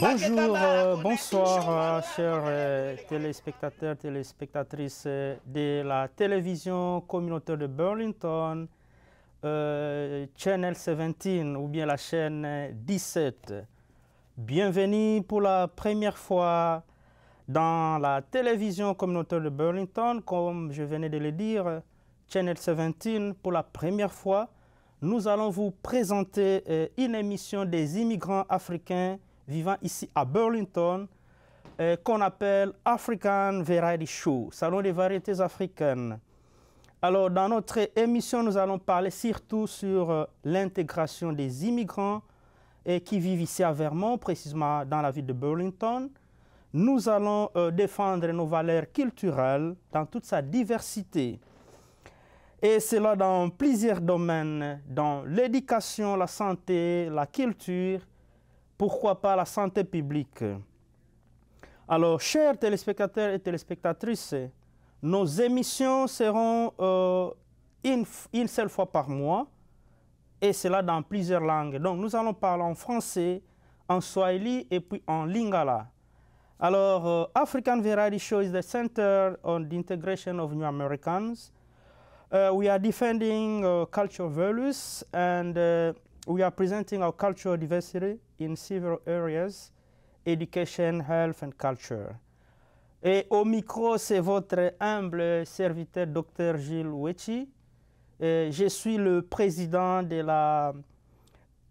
Bonjour, euh, bonsoir euh, chers euh, téléspectateurs, téléspectatrices de la télévision communautaire de Burlington, Channel 17 ou bien la chaîne 17. Bienvenue pour la première fois dans la télévision communautaire de Burlington, comme je venais de le dire, Channel 17, pour la première fois, nous allons vous présenter euh, une émission des immigrants africains vivant ici à Burlington euh, qu'on appelle African Variety Show, Salon des variétés africaines. Alors, dans notre émission, nous allons parler surtout sur euh, l'intégration des immigrants qui vivent ici à Vermont, précisément dans la ville de Burlington, nous allons euh, défendre nos valeurs culturelles dans toute sa diversité. Et cela dans plusieurs domaines, dans l'éducation, la santé, la culture, pourquoi pas la santé publique. Alors, chers téléspectateurs et téléspectatrices, nos émissions seront euh, une, une, seule fois par mois, et cela dans plusieurs langues. Donc, nous allons parler en français, en swahili et puis en lingala. Alors, euh, African Variety Show is the center on the integration of new Americans. Uh, we are defending uh, cultural values and uh, we are presenting our cultural diversity in several areas, education, health and culture. Et au micro, c'est votre humble serviteur, Dr. Gilles Wetchi. je suis le président de la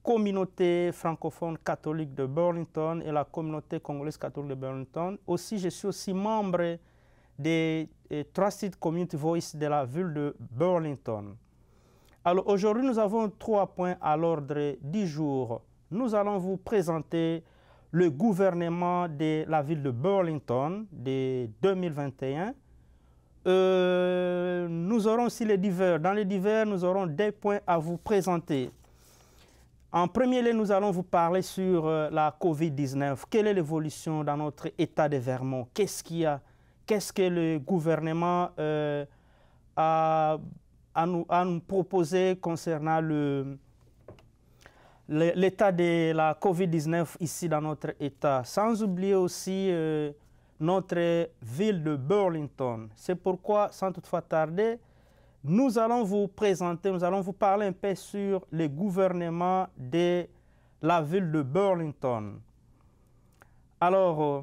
communauté francophone catholique de Burlington et la communauté congolaise catholique de Burlington. Aussi, je suis aussi membre des Trusted Community Voice de la ville de Burlington. Alors aujourd'hui, nous avons trois points à l'ordre du jour. Nous allons vous présenter le gouvernement de la ville de Burlington de 2021. Euh, nous aurons aussi les divers. Dans les divers, nous aurons des points à vous présenter. En premier lieu, nous allons vous parler sur euh, la COVID-19. Quelle est l'évolution dans notre état de Vermont Qu'est-ce qu'il y a Qu'est-ce que le gouvernement euh, a, a, nous, a, proposé concernant l'état de la COVID-19 ici dans notre État, sans oublier aussi euh, notre ville de Burlington. C'est pourquoi, sans toutefois tarder, nous allons vous présenter, nous allons vous parler un peu sur le gouvernement de la ville de Burlington. Alors, euh,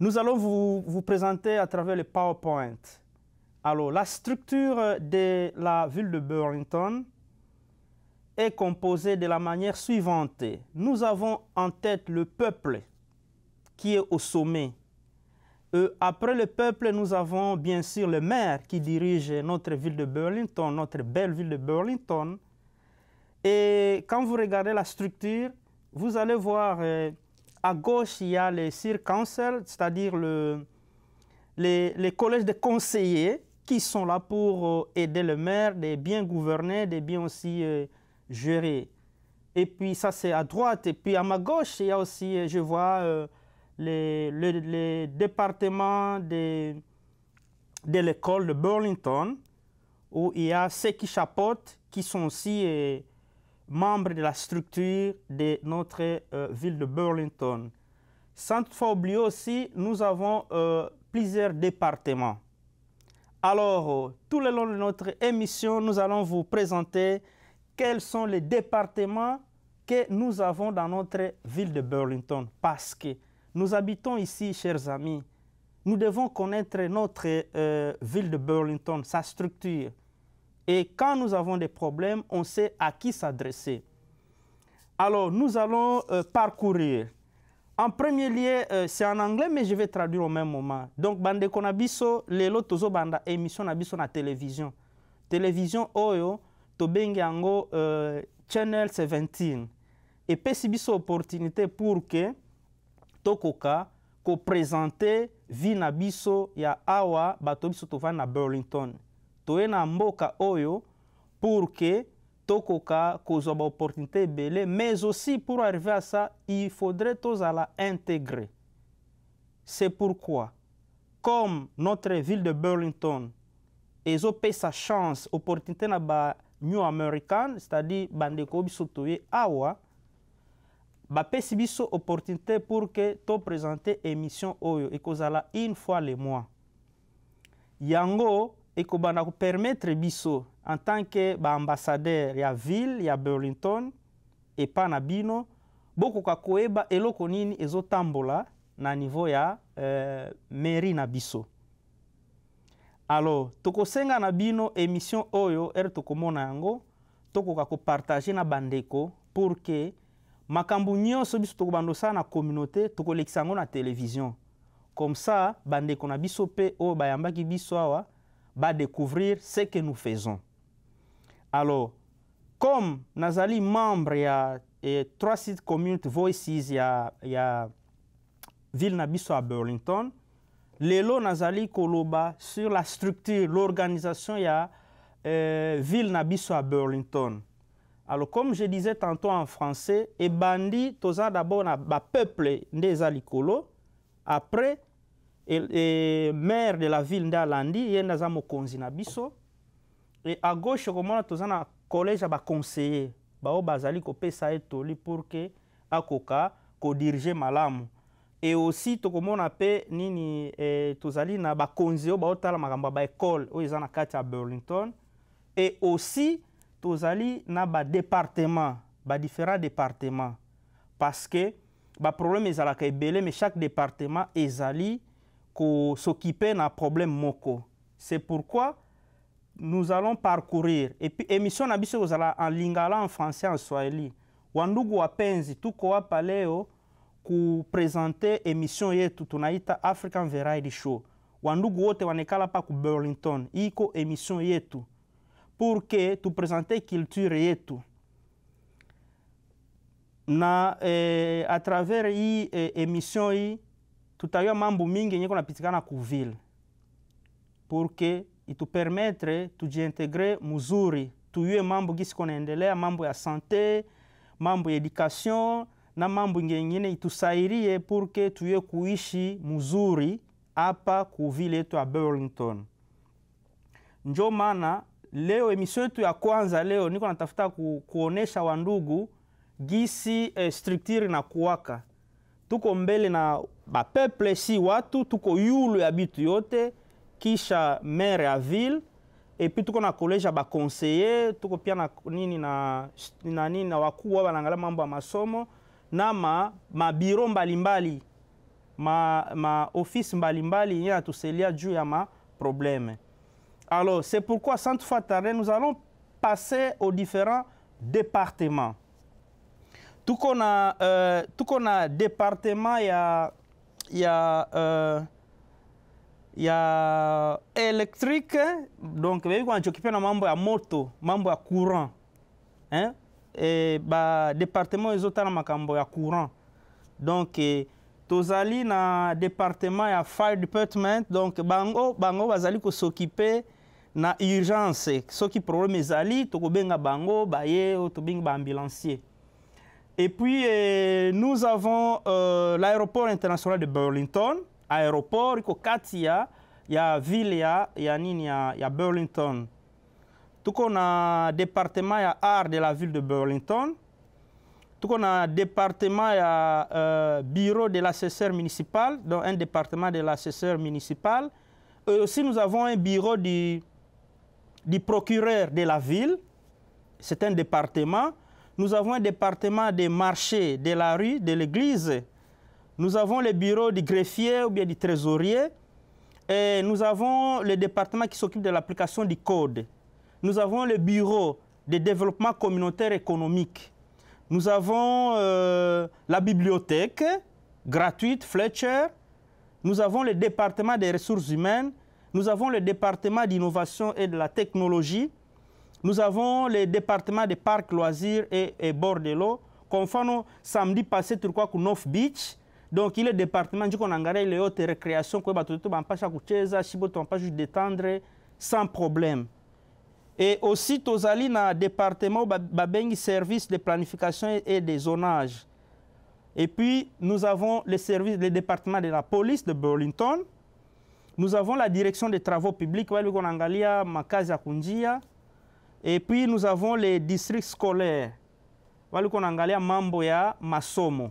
nous allons vous, vous présenter à travers le PowerPoint. Alors, la structure euh, de la ville de Burlington est composée de la manière suivante. Nous avons en tête le peuple qui est au sommet. Euh, après le peuple, nous avons bien sûr le maire qui dirige notre ville de Burlington, notre belle ville de Burlington. Et quand vous regardez la structure, vous allez voir euh, à gauche, il y a les Sir Council, c'est-à-dire le, les, collèges de conseillers qui sont là pour euh, aider le maire de bien gouverner, de bien aussi gérer. Et puis ça, c'est à droite. Et puis à ma gauche, il y a aussi, je vois les, départements de, de l'école de Burlington, où il y a ceux qui chapeautent, qui sont aussi euh, membres de la structure de notre euh, ville de Burlington. Sans toutefois oublier aussi, nous avons euh, plusieurs départements. Alors, tout le long de notre émission, nous allons vous présenter quels sont les départements que nous avons dans notre ville de Burlington. Parce que nous habitons ici, chers amis. Nous devons connaître notre euh, ville de Burlington, sa structure. Et quand nous avons des problèmes, on sait à qui s'adresser. Alors, nous allons euh, parcourir. En premier lieu, euh, c'est en anglais, mais je vais traduire au même moment. Donc, bande konabiso, lelo tozo banda émission sur la télévision. Télévision oyo, Tobengango, euh, channel 17. Et pesi opportunité pour que tokoka présenter vi na biso ya awa bato biso na burlington to na mboka oyo pour que tokoka kozwa opportunité belle, mais aussi pour arriver à ça il faudrait la intégrer. c'est pourquoi comme notre ville de burlington sa chance opportunité na New American, c'est-à-dire bandeko awa bapesi biso opportunité pour ke topresente émission oyo ekozala une fois le mois yango ekobanda kopermettre biso en tant ke baambassadeur ya ville ya burlington epai na bino bokoka koyeba eloko nini ezotambola na niveau ya euh, mairie na biso alors tokosenga na bino émission oyo ere tokomona yango tokoka kopartage na bandeko pour ke makambo nyonso biso tokobanda osala na communauté tokolekisa yango na télévision comme ça bandeko na biso mpe oyo bayambaki biso awa badécouvrir ce que nous faisons alors comme nazali membre ya eh, trois site community voices ya, ya ville na biso ya burlington lelo nazali koloba sur la structure l'organisation ya eh, ville na biso ya burlington Alors comme je disais tantôt en français, et bandi toza d'abord na ba peuple des zalikolo après et, et, maire de la ville et il est naza un na biso et à gauche okomona toza na collège ya baconseiller bao bazali pesa et toli pour Koka akoka diriger malam. et aussi a pe, nini eh, tozali na bakonzi oyo baotala makambo ya baekole oyo eza a à burlington et aussi tozali na ba différents département parce que baproblème ezalaka ebele mais chaque département ezali s'occuper na problème moko c'est pourquoi nous allons parcourir et puis émission na biso ekozala en lingala en français en swahili wandugu wapenzi tuko hapa leo présenter émission yetu tunaita african variety show wandugu wote wanekala pa ku burlington iko émission yetu pour que tu présentes qu'il tuerait tout. na eh, à travers hii eh, emission hii tutayua mambo mingi tu kunapitikana kuvile porque itupermetre tujiintegre Tu tuyue mambo gisi kunaendelea mambo ya sante mambo ya education na mambo que itusairie tu tuyue kuishi muzuri hapa kuvile yetu à Burlington njo maana leo emission yetu ya kwanza leo niko natafuta ku, kuonesha wandugu gisi eh, structure na kuwaka tuko mbele na bapeple si watu tuko yulu ya bitu yote kisha maire ya ville epi tuko na college ya baconseiller tuko pia na nini na, na, nini na wakuu wao wanaangalia mambo ya masomo na ma, mabiro mbalimbali maofisi mbalimbali yenye natuselia juu ya maprobleme Alors, c'est pourquoi, sans toutefois tarder, nous allons passer aux différents départements. Tout qu'on a, euh, tout qu'on a département, il y a, y a, euh, y a électrique, donc quand j'occupe na membre à moto, membre à courant. Hein? Et bah, département ils ont un membre ya courant. Donc eh, tozali na département ya fire department, donc bango bango bazali ko s'occuper na urgence soki problème ezali tokobenga bango baye oyo tobengi ambulance et puis eh, nous avons euh, l'aéroport international de burlington aéroport iko Katia ya ville ya, ya nini ya, ya burlington tuko na département ya art de la ville de burlington tuko na département ya euh, bureau de l'assesseur municipal donc un département de l'assesseur municipal et aussi nous avons un bureau du du procureur de la ville, c'est un département. Nous avons un département des marchés, de la rue, de l'église. Nous avons le bureau du greffier ou bien du trésorier. Et nous avons le département qui s'occupe de l'application du code. Nous avons le bureau de développement communautaire économique. Nous avons euh, la bibliothèque gratuite, Fletcher. Nous avons le département des ressources humaines. Nous avons le département d'innovation et de la technologie. Nous avons le département des parcs, loisirs et, bord de l'eau. Confano, samedi passé, tu crois que North Beach. Donc, il est département du Konangare, les hautes récréations, que tu as kucheza, de tu pas ah, juste détendre sans problème. Et aussi, Tozali, le département, babengi bah, service de planification et de zonage. Et puis, nous avons le service, le département de la police de Burlington, nous avons la direction des travaux publics, Angalia, Makazi Et puis nous avons les districts scolaires, Mamboya, Masomo.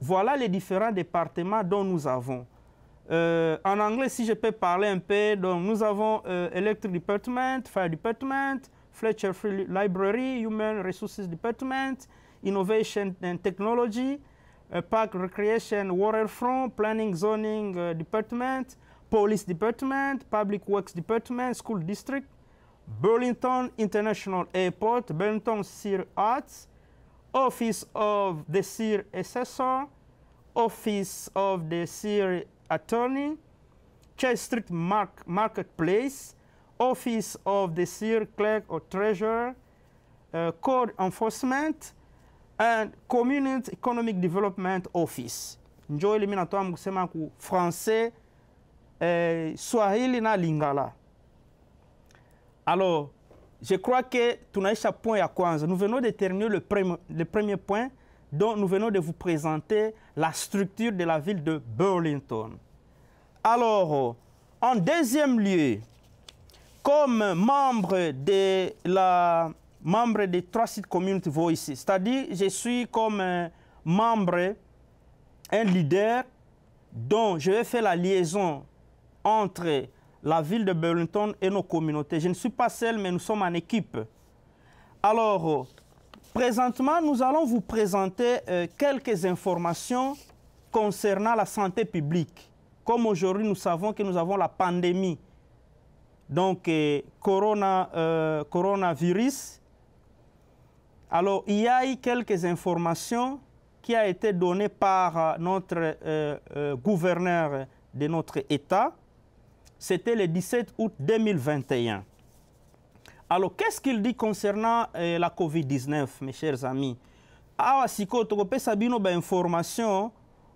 Voilà les différents départements dont nous avons. Euh, en anglais, si je peux parler un peu, donc nous avons euh, Electric Department, Fire Department, Fletcher Free Library, Human Resources Department, Innovation and Technology, euh, Park Recreation Waterfront, Planning Zoning Department, police department, public works department, school district, Burlington International Airport, Burlington Sear Arts, Office of the Sear Assessor, Office of the Sear Attorney, Church Street Mark Marketplace, Office of the Sear Clerk or Treasurer, uh, Code Enforcement, and Community Economic Development Office. Njoo eliminatoa mkusema ku francais eh, Swahili Lingala. Alors, je crois que point Nous venons de terminer le, premier, le premier point dont nous venons de vous présenter la structure de la ville de Burlington. Alors, en deuxième lieu, comme membre des la membre de Community Voices, c'est-à-dire je suis comme un membre, un leader dont je vais faire la liaison entre la ville de Burlington et nos communautés. Je ne suis pas seul, mais nous sommes en équipe. Alors, présentement, nous allons vous présenter euh, quelques informations concernant la santé publique. Comme aujourd'hui, nous savons que nous avons la pandémie, donc euh, corona, euh, coronavirus. Alors, il y a eu quelques informations qui ont été données par notre gouverneur de notre État c'était le 17 août 2021. Alors, qu'est-ce qu'il dit concernant euh, la COVID-19, mes chers amis awa ah, sikoyo tokopesa bino information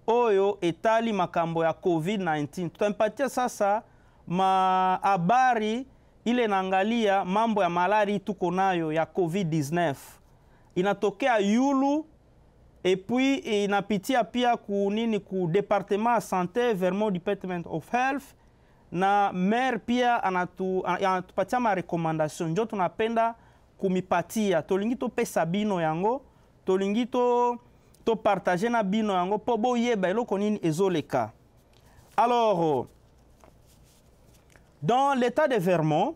oyo etali makambo ya covid-19 tutampatia sasa mahabari ile naangalia mambo ya malari tuko nayo ya covid-19 Il a inatokea yulu et epui inapitia pia kunini ku Département de Santé, vermont department of health na maire pia anatu, anatupatia marekomandation njo tunapenda kumipatia, tolingi topesa bino yango, tolingi to topartage na bino yango po boyeba eloko nini ezoleka alors dans l'état de vermont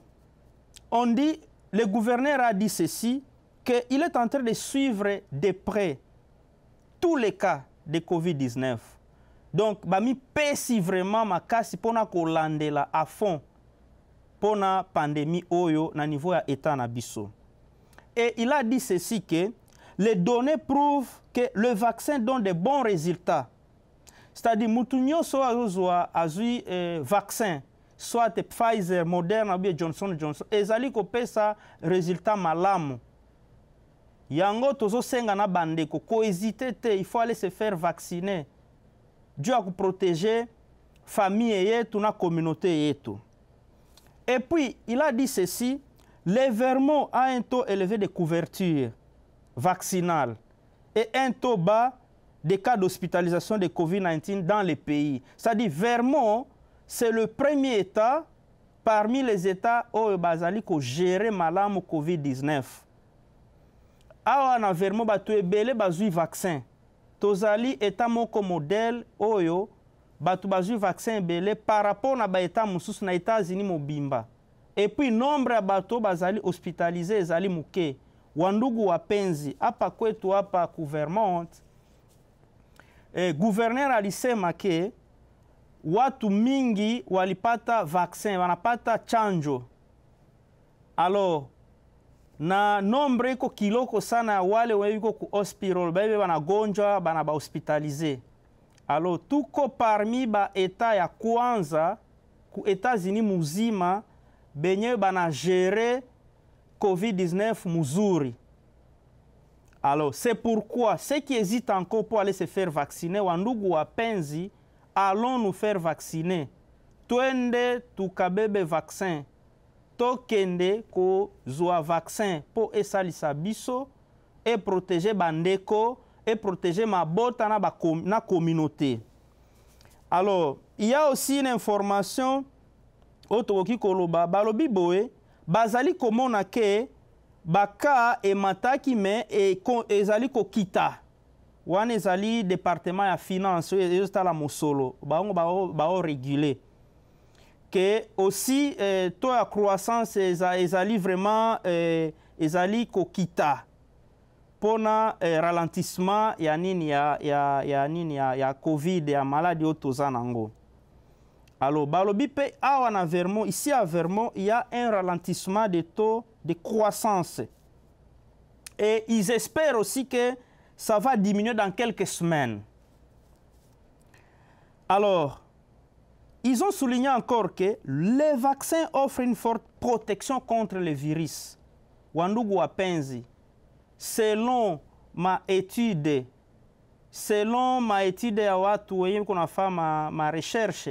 on dit le gouverneur a dit ceci qu'il est en train de suivre de près tous les cas de covid-19 donc bamipesi vraiment makasi mpona kolandela à fond la pandémie oyo na niveau ya état na biso et il a dit ceci que les données prouvent que le vaccin donne de bons résultats c'est-à-dire mutu nyonso soit un eh, vaccin soit pfizer moderna ou johnson johnson résultats pesa résultat y yango des na qui ont hésité, il faut aller se faire vacciner a protégé la famille et la communauté Et puis, il a dit ceci, le vermont a un taux élevé de couverture vaccinale et un taux bas des cas d'hospitalisation de COVID-19 dans les pays. C'est-à-dire, Vermont, c'est le premier État parmi les États où Bazali géré gérer la COVID-19. Alors, au Vermont, ont vaccin. tozali eta moko modele oyo bato bazwi vaccin ebele par rapport na baeta mosusu na états-unis mobimba epuis nombre ya bato bazali hospitalize ezali moke wandugu wapenzi apa kwetu hapa kuvermont e, eh, guverner alisema ke watu mingi walipata vaccin wanapata chanjo alors na nombre iko kiloko sana ya wale wenye iko ku hospital baibe banagonjwa bana bahospitalize alo tuko parmi baeta ya kwanza ku etats-unis muzima benye banagere covid-19 muzuri alo c'est pourquoi ceux qui hésitent encore pour aller se faire vacciner wandugu wapenzi allons nous faire vacciner twende tukabebe vaccin tokende kozwa vaccin mpo esalisa biso eprotege bandeko eprotege mabota na, com na communauté alors il y a aussi une information oyo tokoki koloba balobi boye bazali komona ke baka emataki me e, ko, ezali kokita wana ezali département ya finance oyo ezotala mosolo bango baorégule ba, ba, ba, ba, ba, ba, ba, ba, que aussi euh, taux de croissance ils allaient vraiment eh, ezali pour euh, un ralentissement de nini ya, ya, ya nini ya, ya covid ya maladie oyo Alors, nango balobi vermont ici à vermont il y a un ralentissement de taux de croissance et ils espèrent aussi que ça va diminuer dans quelques semaines alors ils ont souligné encore que les vaccins offrent une forte protection contre le virus. Wandugu Wapenzi, selon ma étude, selon ma étude à watu a on ma recherche,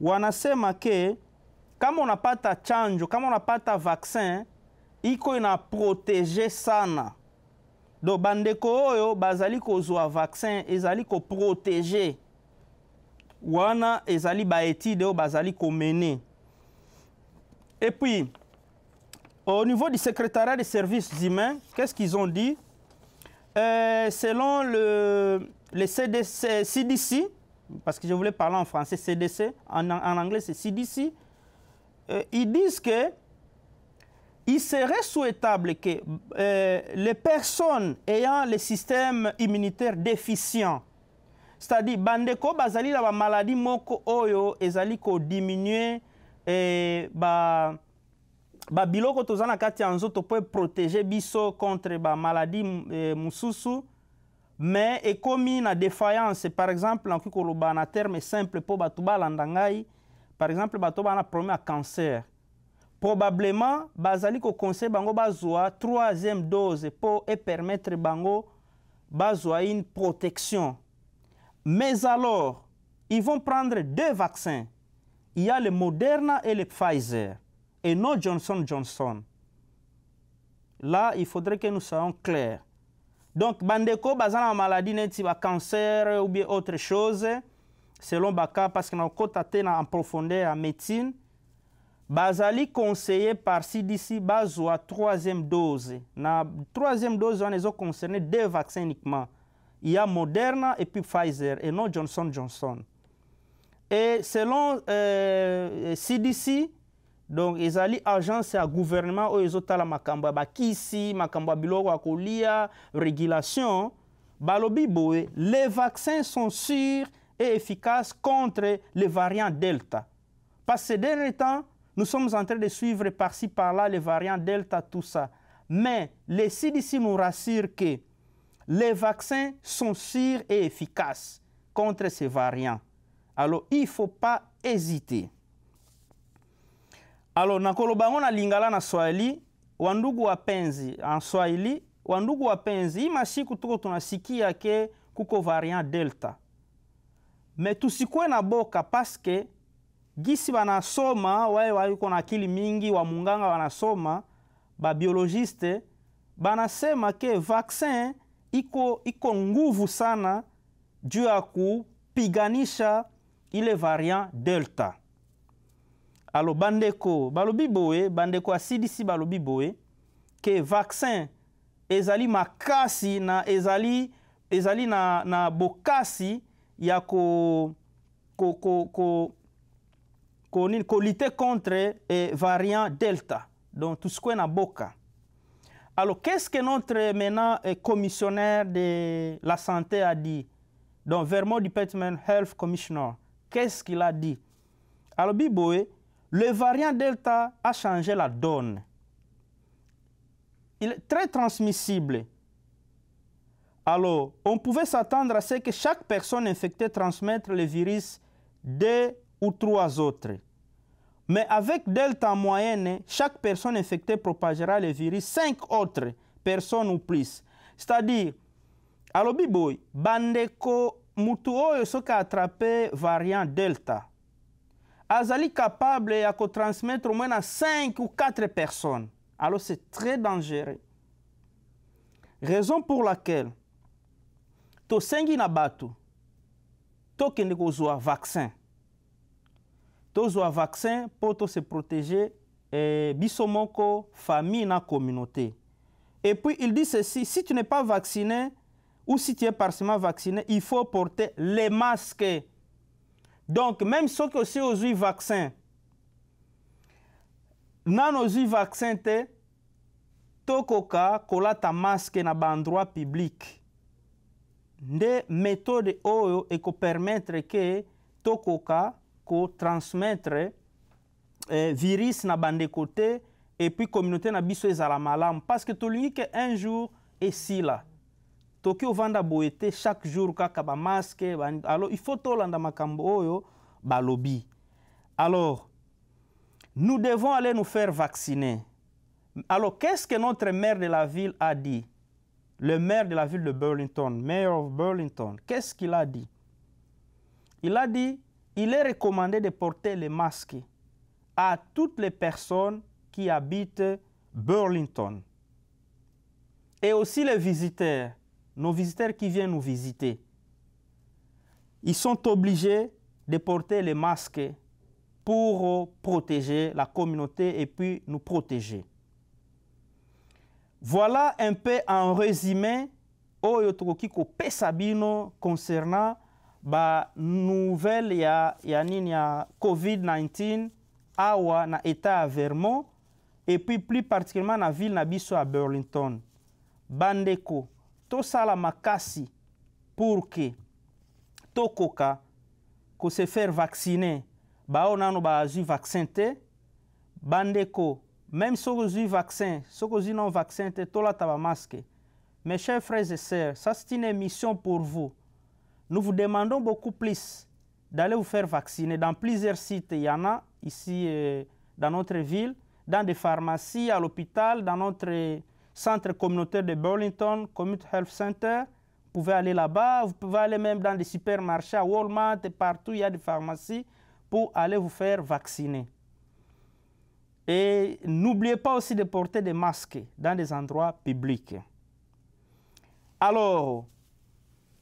wanasema changement, quand on n'a pas ta vaccin, iko ina protéger sana do bandeko oyo bazali un vaccin ezali protéger wana et puis au niveau du secrétariat des services humains qu'est ce qu'ils ont dit euh, selon le, CDC, parce que je voulais parler en français cdc en, anglais c'est cdc euh, ils disent que il serait souhaitable que euh, les personnes ayant le système immunitaire déficient c'est-à-dire bandeko bazali na bamaladi moko oyo ezali diminuer eh, ba ba biloko tozana kati ya nzoto po protéger biso contre bamaladi eh, a me ekomi na défaillance par exemple en koloba na terme simple pour bato balanda par exemple bato na problème à cancer probablement bazali conseil bango bazwa troisième dose e permettre bango bazwa une protection mais alors, ils vont prendre deux vaccins. Il y a le Moderna et le Pfizer, et non Johnson Johnson. Là, il faudrait que nous soyons clairs. Donc, bandeko une maladie un cancer ou bien autre chose, selon baka parce que nous kotate en profondeur en médecine, bazali conseillé par CDC à troisième dose. La troisième dose on est concerné deux vaccins uniquement il y a Moderna et puis Pfizer et non Johnson Johnson. Et selon euh, CDC, donc les agence à gouvernement aux makamba bakisi biloko régulation balobi les vaccins sont sûrs et efficaces contre les variants delta parce que ces derniers temps nous sommes en train de suivre par-ci par-là les variants delta tout ça mais les CDC nous rassurent que les vaccins sont sûrs et efficaces contre ces variants. Alors, il ne faut pas hésiter. Alors, nakoloba na lingala na Swahili, wandugu wapenzi, en Swahili, wandugu wapenzi, ima siku tuko tunasikia ke kuko variant Delta. Me tusikwe na boka paske gisi banasoma waye waiko na akili mingi wa munganga wanasoma ba biologiste banasema ke vaccin iko, iko nguvu sana juu ya kupiganisha ile variant delta alo bandeko balobi boye bandeko ya cdc balobi boye ke vaccin ezali makasi na ezali, ezali na, na bokasi ya ko, ko, ko, ko, ko, ko, ko lite contre eh, variant delta donc tusikue na boka Alors, qu'est-ce que notre maintenant euh, commissionnaire de la santé a dit Donc, Vermont Department Health Commissioner, qu'est-ce qu'il a dit Alors, Biboé, le variant Delta a changé la donne. Il est très transmissible. Alors, on pouvait s'attendre à ce que chaque personne infectée transmette le virus deux ou trois autres. Mais avec delta moyenne, hein, chaque personne infectée propagera le virus 5 autres personnes ou plus. C'est-à-dire, à boy, bandeko qui oyo attrapé variant delta azali capable de transmettre au moins à 5 ou quatre personnes. Alors c'est très dangereux. Raison pour laquelle tosengi na bato tokende vaccin a vaccin pour se protéger. et eh, la famille la communauté et puis il dit ceci si tu n'es pas vacciné ou si tu es partiellement vacciné il faut porter les masques donc même ceux eu ozwi vaccin vaccins ozwi vaccin te tokoka kolata masque na qui public. que méthode oyo permettre que tokoka transmettre eh, virus na côté et puis communauté na biso ezala parce que tolingi que un jour esila toki ovanda vanda te chaque jour kaka bamaske alors il faut landa makambo oyo balobi alors nous devons aller nous faire vacciner alors qu'est-ce que notre maire de la ville a dit le maire de la ville de Burlington, maire of Burlington, qu'est-ce qu'il a dit Il a dit, il est recommandé de porter les masques à toutes les personnes qui habitent Burlington et aussi les visiteurs, nos visiteurs qui viennent nous visiter. Ils sont obligés de porter les masques pour protéger la communauté et puis nous protéger. Voilà un peu en résumé au Pesabino concernant ba nouvelle ya, ya nini ya covid-19 awa na etat ya vermont epuis plus particulièrement na ville na biso ya burlington bandeko tosala makasi pour ke tokoka kose faire vacciner baoyo nano bazwi vaccin te bandeko même soki ozwi vaccin soki ozwi non vaccin te tolata bamaske mes chers frères et sœurs ça c'est une émission pour vous Nous vous demandons beaucoup plus d'aller vous faire vacciner. Dans plusieurs sites, il y en a ici euh, dans notre ville, dans des pharmacies, à l'hôpital, dans notre centre communautaire de Burlington, Community Health Center. Vous pouvez aller là-bas, vous pouvez aller même dans des supermarchés, à Walmart, partout, il y a des pharmacies pour aller vous faire vacciner. Et n'oubliez pas aussi de porter des masques dans des endroits publics. Alors,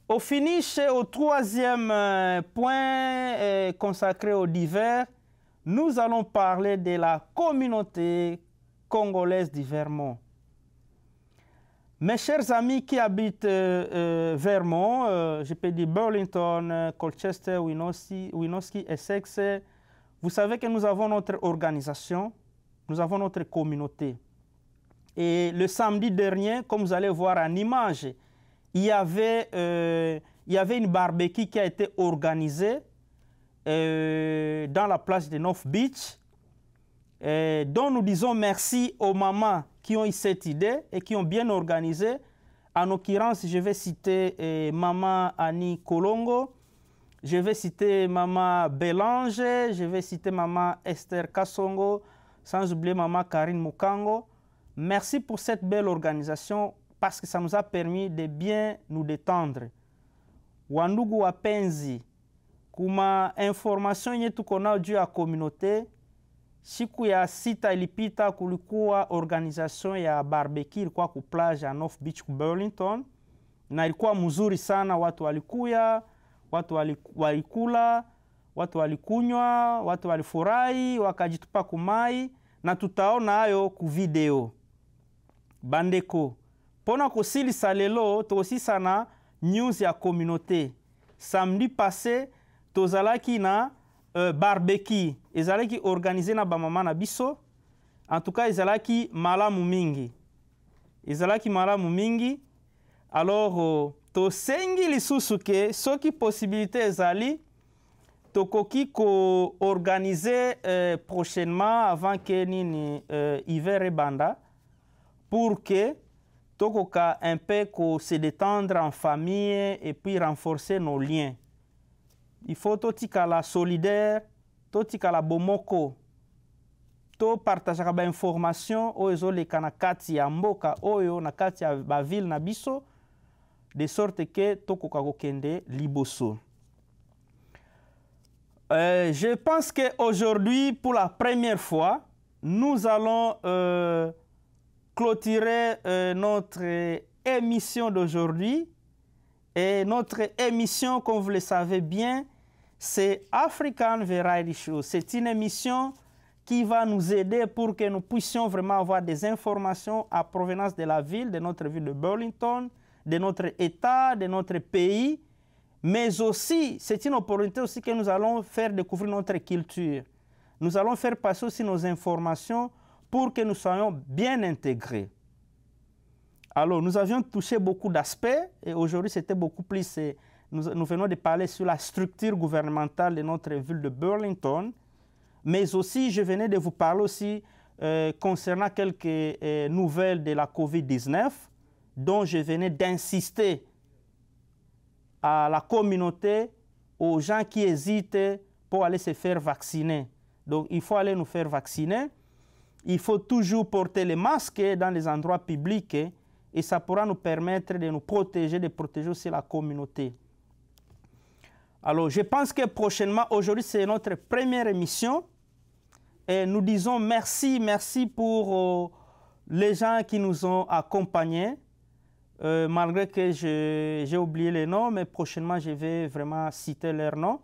au finish, au troisième euh, point euh, consacré au divers, nous allons parler de la communauté congolaise du Vermont. Mes chers amis qui habitent euh, Vermont, je peux dire Burlington, Colchester, Winoski, Essex, vous savez que nous avons notre organisation, nous avons notre communauté. Et le samedi dernier, comme vous allez voir en image, il y avait, euh, il y avait une barbecue qui a été organisée euh, dans la place de North Beach, euh, dont nous disons merci aux mamans qui ont eu cette idée et qui ont bien organisé. En l'occurrence, je vais citer maman Annie Colongo, je vais citer maman Bélange, je vais citer maman Esther Kassongo, sans oublier maman Karine Mukango. Merci pour cette belle organisation parce que ça nous a permis de bien nous détendre. Wandugu wapenzi, kuma information yetu tuko juu ya komunote, siku ya sita ilipita kulikuwa organisation ya barbecue ilikuwa ku plage ya North Beach ku Burlington, na ilikuwa mzuri sana. Watu walikuya, watu walikula, watu walikunywa, watu walifurahi, wakajitupa kumai, na tutaona hayo ku video. Bandeko, mpo na kosilisa lelo tokosisana news ya communauté samedi passé tozalaki na euh, barbeki ezalaki organise na bamama na biso en tout cas ezalaki malamu mingi ezalaki malamu mingi alors euh, tosengi lisusu ke soki possibilité ezali tokoki koorganize euh, prochainement avant ke nini euh, hiver ebanda pour que Tokoka un peu se détendre en famille et puis renforcer nos liens. Il faut la solidaire, la bomoko. To partager ba information au réseau les kati ya mboka oyo na kati ya baville na biso de sorte que tokoka kokende liboso. Euh, je pense qu'aujourd'hui, pour la première fois, nous allons euh, clôturer euh, notre émission d'aujourd'hui. Et notre émission, comme vous le savez bien, c'est African Variety Show. C'est une émission qui va nous aider pour que nous puissions vraiment avoir des informations à provenance de la ville, de notre ville de Burlington, de notre État, de notre pays. Mais aussi, c'est une opportunité aussi que nous allons faire découvrir notre culture. Nous allons faire passer aussi nos informations pour que nous soyons bien intégrés. Alors, nous avions touché beaucoup d'aspects et aujourd'hui, c'était beaucoup plus. Nous, nous, venons de parler sur la structure gouvernementale de notre ville de Burlington, mais aussi, je venais de vous parler aussi euh, concernant quelques euh, nouvelles de la COVID-19, dont je venais d'insister à la communauté, aux gens qui hésitent pour aller se faire vacciner. Donc, il faut aller nous faire vacciner. Il faut toujours porter les masques dans les endroits publics et ça pourra nous permettre de nous protéger, de protéger aussi la communauté. Alors, je pense que prochainement, aujourd'hui, c'est notre première émission. Et nous disons merci, merci pour euh, les gens qui nous ont accompagnés. Euh, malgré que j'ai oublié les noms, mais prochainement, je vais vraiment citer leurs noms.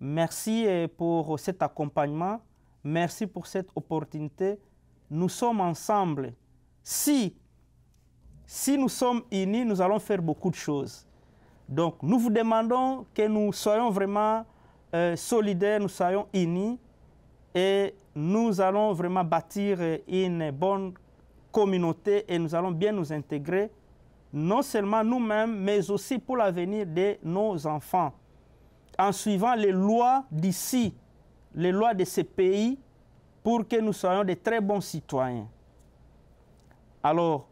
Merci euh, pour cet accompagnement. Merci pour cette opportunité. Nous sommes ensemble. Si, si nous sommes unis, nous allons faire beaucoup de choses. Donc, nous vous demandons que nous soyons vraiment euh, solidaires, nous soyons unis et nous allons vraiment bâtir une bonne communauté et nous allons bien nous intégrer, non seulement nous-mêmes, mais aussi pour l'avenir de nos enfants, en suivant les lois d'ici les lois de ce pays pour que nous soyons de très bons citoyens. Alors,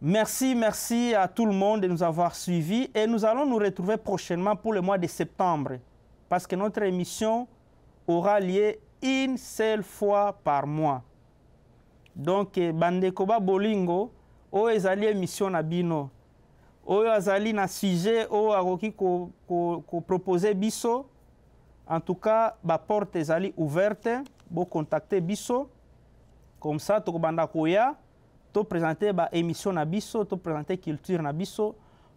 merci, merci à tout le monde de nous avoir suivis et nous allons nous retrouver prochainement pour le mois de septembre parce que notre émission aura lieu une seule fois par mois. Donc, eh, Bandekoba Bolingo, oyo ezali émission na bino oyo na sujet où akoki kopropose en tout cas baporte ezali ouverte bocontacte biso comme ça tokobanda koya topresente baémission na biso topresente culture na biso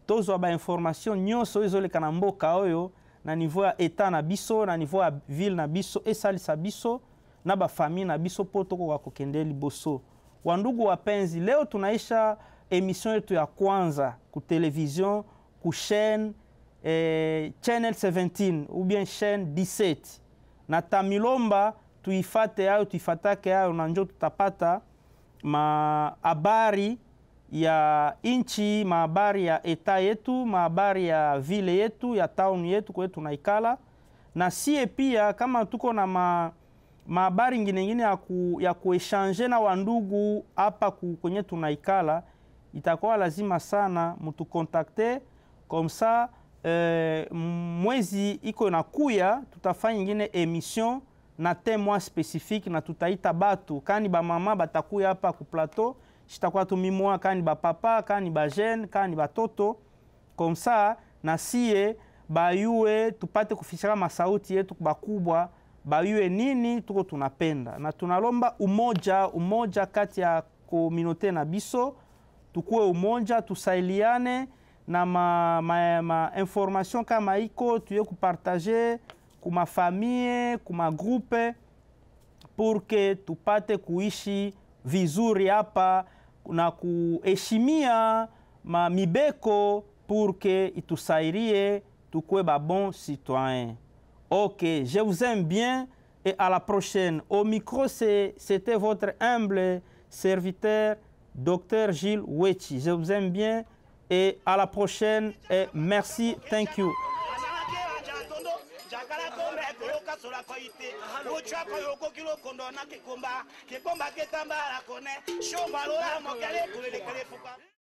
tozwa bainformation nyonso oyo ezoleka na mboka oyo na niveau ya état na biso na niveau ya ville na biso esalisa biso na bafamille na biso mpo tokoka kokende liboso wandugu wapenzi leo tunaisha emission yetu ya kwanza ku television ku chaîne eh, channel 17 ou bien chaîne 17 na tamilomba tuifate ayo tuifatake ayo na njo tutapata mahabari ya nchi, mahabari ya eta yetu, mahabari ya vile yetu, ya town yetu kwetu tunaikala, na sie pia kama tuko na ma mahabari ingine ya, ku, ya kueshange na wandugu hapa kwenye tunaikala, itakuwa lazima sana mtukontakte komsa Euh, mwezi iko nakuya tutafanya ingine emission na temwa specifique na tutaita batu kani bamama batakuya hapa ku plateau shitakuwa tumimwa kani bapapa kani bajene kani batoto komsa na sie bayue tupate kufishaka masauti yetu bakubwa bayue nini tuko tunapenda na tunalomba umoja umoja kati ya kominote na biso tukuwe umoja tusailiane na ma, ma, ma information kama iko tuye kupartaje groupe pour que tupate kuishi vizuri hapa na kuheshimia mibeko tu itusairie tukwe bon citoyen. Ok, je vous aime bien et à la prochaine. Au micro, c'était votre humble serviteur, Dr Gilles Wetchi Je vous aime bien et à la prochaine et merci, thank you.